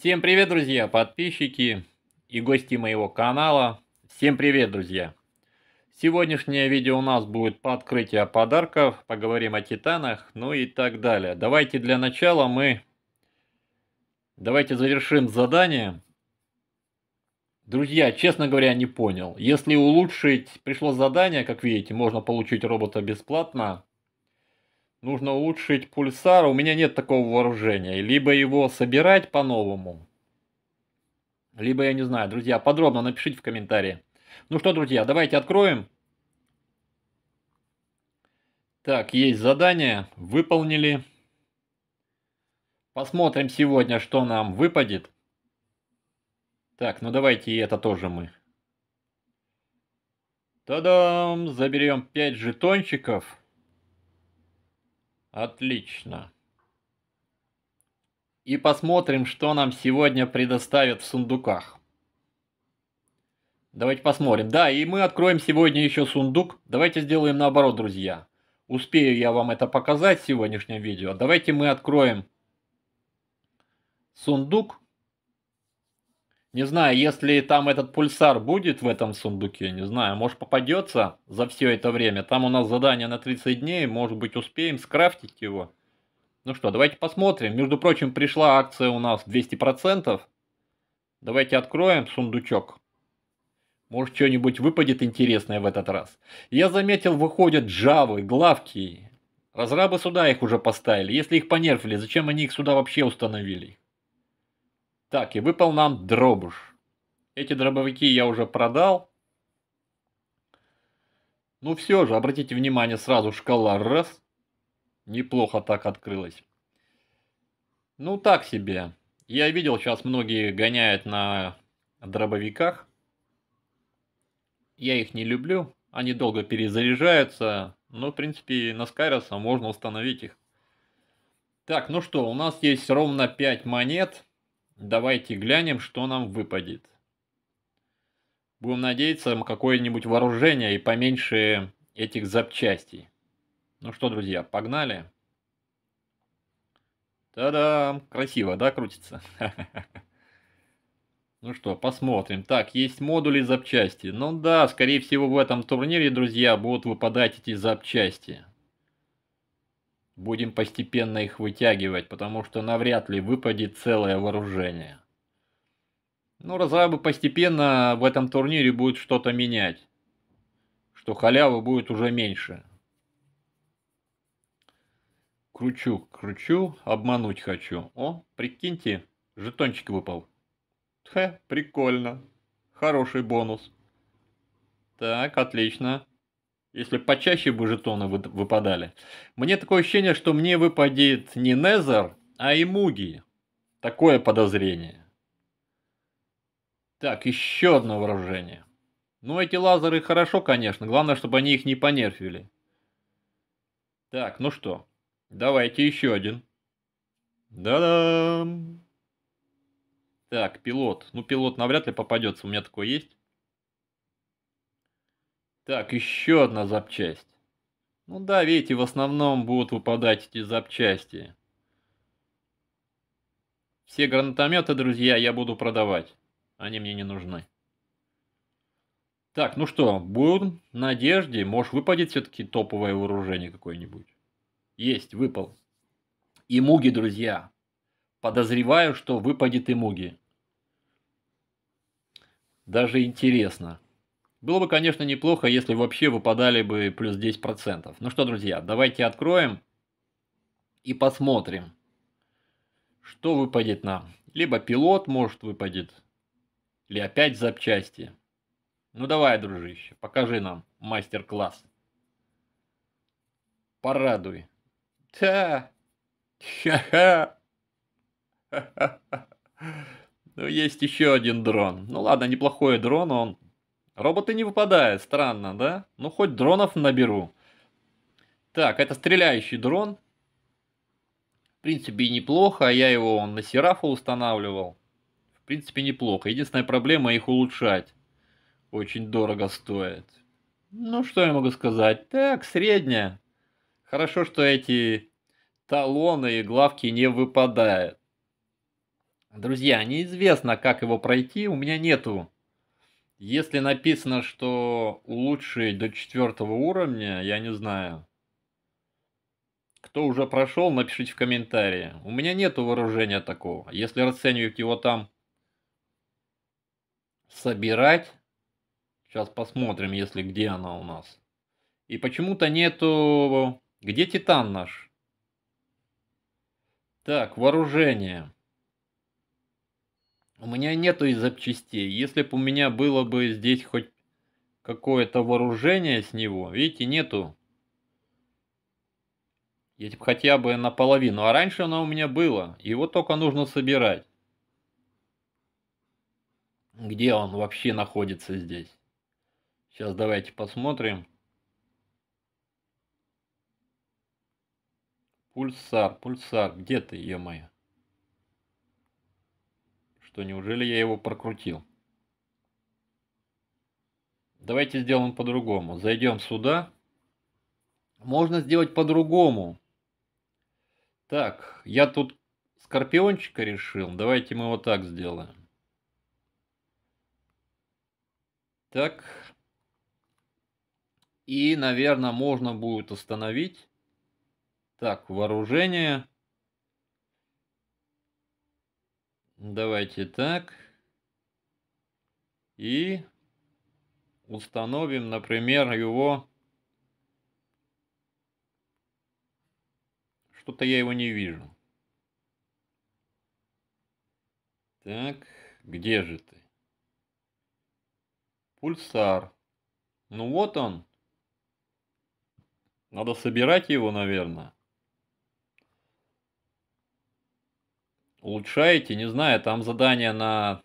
Всем привет, друзья, подписчики и гости моего канала. Всем привет, друзья. Сегодняшнее видео у нас будет по открытию подарков, поговорим о титанах, ну и так далее. Давайте для начала мы... Давайте завершим задание. Друзья, честно говоря, не понял. Если улучшить, пришло задание, как видите, можно получить робота бесплатно. Нужно улучшить пульсар, у меня нет такого вооружения. Либо его собирать по-новому, либо я не знаю. Друзья, подробно напишите в комментарии. Ну что, друзья, давайте откроем. Так, есть задание, выполнили. Посмотрим сегодня, что нам выпадет. Так, ну давайте и это тоже мы. Та-дам! Заберем 5 жетончиков. Отлично. И посмотрим, что нам сегодня предоставят в сундуках. Давайте посмотрим. Да, и мы откроем сегодня еще сундук. Давайте сделаем наоборот, друзья. Успею я вам это показать в сегодняшнем видео. Давайте мы откроем сундук. Не знаю, если там этот пульсар будет в этом сундуке, не знаю, может попадется за все это время. Там у нас задание на 30 дней, может быть успеем скрафтить его. Ну что, давайте посмотрим. Между прочим, пришла акция у нас 200%. Давайте откроем сундучок. Может, что-нибудь выпадет интересное в этот раз. Я заметил, выходят джавы, главки. Разрабы сюда их уже поставили. Если их понерфили, зачем они их сюда вообще установили? Так, и выпал нам дробуш. Эти дробовики я уже продал. Ну все же, обратите внимание, сразу шкала раз. Неплохо так открылась. Ну так себе. Я видел, сейчас многие гоняют на дробовиках. Я их не люблю. Они долго перезаряжаются. Но, ну, в принципе, на Скайроса можно установить их. Так, ну что, у нас есть ровно 5 монет. Давайте глянем, что нам выпадет. Будем надеяться, какое-нибудь вооружение и поменьше этих запчастей. Ну что, друзья, погнали. Та-дам! Красиво, да, крутится? Ну что, посмотрим. Так, есть модули запчасти. Ну да, скорее всего в этом турнире, друзья, будут выпадать эти запчасти. Будем постепенно их вытягивать, потому что навряд ли выпадет целое вооружение. Ну, Розаба постепенно в этом турнире будет что-то менять. Что халявы будет уже меньше. Кручу, кручу, обмануть хочу. О, прикиньте, жетончик выпал. Хе, прикольно. Хороший бонус. Так, отлично. Если почаще бы жетоны выпадали. Мне такое ощущение, что мне выпадет не Незер, а и Муги. Такое подозрение. Так, еще одно вооружение. Ну, эти лазеры хорошо, конечно. Главное, чтобы они их не понерфили. Так, ну что. Давайте еще один. Да-дам! Так, пилот. Ну, пилот навряд ли попадется. У меня такой есть. Так, еще одна запчасть. Ну да, видите, в основном будут выпадать эти запчасти. Все гранатометы, друзья, я буду продавать. Они мне не нужны. Так, ну что, будем в надежде, может выпадет все-таки топовое вооружение какое-нибудь. Есть, выпал. И муги, друзья. Подозреваю, что выпадет и муги. Даже интересно. Было бы, конечно, неплохо, если вообще выпадали бы плюс 10%. Ну что, друзья, давайте откроем и посмотрим, что выпадет нам. Либо пилот, может, выпадет, или опять запчасти. Ну давай, дружище, покажи нам мастер-класс. Порадуй. Та! Ха-ха! Ну, есть еще один дрон. Ну ладно, неплохой дрон, он Роботы не выпадают, странно, да? Ну, хоть дронов наберу. Так, это стреляющий дрон. В принципе, неплохо. А я его он на Серафа устанавливал. В принципе, неплохо. Единственная проблема их улучшать. Очень дорого стоит. Ну, что я могу сказать? Так, средняя. Хорошо, что эти талоны и главки не выпадают. Друзья, неизвестно, как его пройти. У меня нету если написано, что улучшить до четвертого уровня, я не знаю. Кто уже прошел, напишите в комментарии. У меня нету вооружения такого. Если расценивать его там собирать, сейчас посмотрим, если где она у нас. И почему-то нету... Где Титан наш? Так, вооружение. У меня нету и запчастей. Если бы у меня было бы здесь хоть какое-то вооружение с него, видите, нету. Я типа хотя бы наполовину. А раньше оно у меня было. Его только нужно собирать. Где он вообще находится здесь? Сейчас давайте посмотрим. Пульсар, пульсар, где ты, е-мое? что неужели я его прокрутил? Давайте сделаем по-другому. Зайдем сюда. Можно сделать по-другому. Так, я тут скорпиончика решил. Давайте мы вот так сделаем. Так. И, наверное, можно будет остановить. Так, вооружение. Давайте так. И установим, например, его... Что-то я его не вижу. Так, где же ты? Пульсар. Ну вот он. Надо собирать его, наверное. улучшаете. Не знаю, там задание на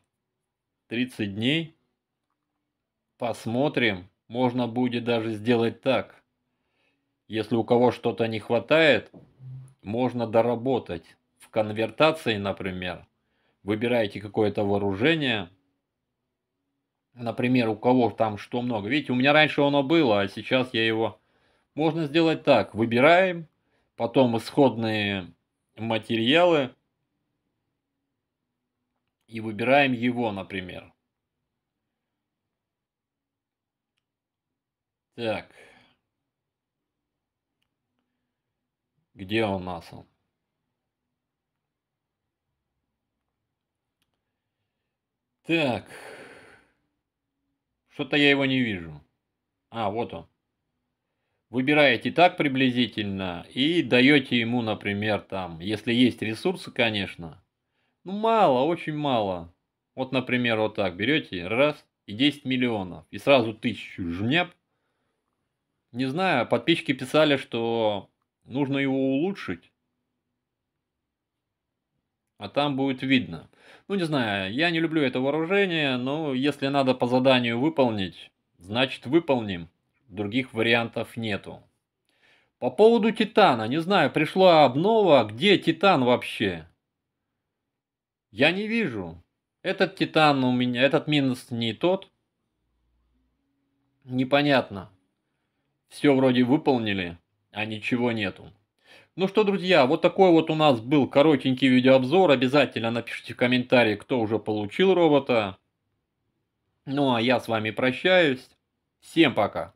30 дней. Посмотрим. Можно будет даже сделать так. Если у кого что-то не хватает, можно доработать. В конвертации, например, выбираете какое-то вооружение. Например, у кого там что много. Видите, у меня раньше оно было, а сейчас я его... Можно сделать так. Выбираем, потом исходные материалы – и выбираем его, например. Так. Где он у нас он? Так. Что-то я его не вижу. А, вот он. Выбираете так приблизительно и даете ему, например, там, если есть ресурсы, конечно, ну мало, очень мало. Вот, например, вот так берете, раз, и 10 миллионов, и сразу тысячу жмеп. Не знаю, подписчики писали, что нужно его улучшить. А там будет видно. Ну, не знаю, я не люблю это вооружение, но если надо по заданию выполнить, значит выполним. Других вариантов нету. По поводу Титана, не знаю, пришла обнова, где Титан вообще? Я не вижу. Этот титан у меня, этот минус не тот. Непонятно. Все вроде выполнили, а ничего нету. Ну что, друзья, вот такой вот у нас был коротенький видеообзор. Обязательно напишите в комментарии, кто уже получил робота. Ну а я с вами прощаюсь. Всем пока.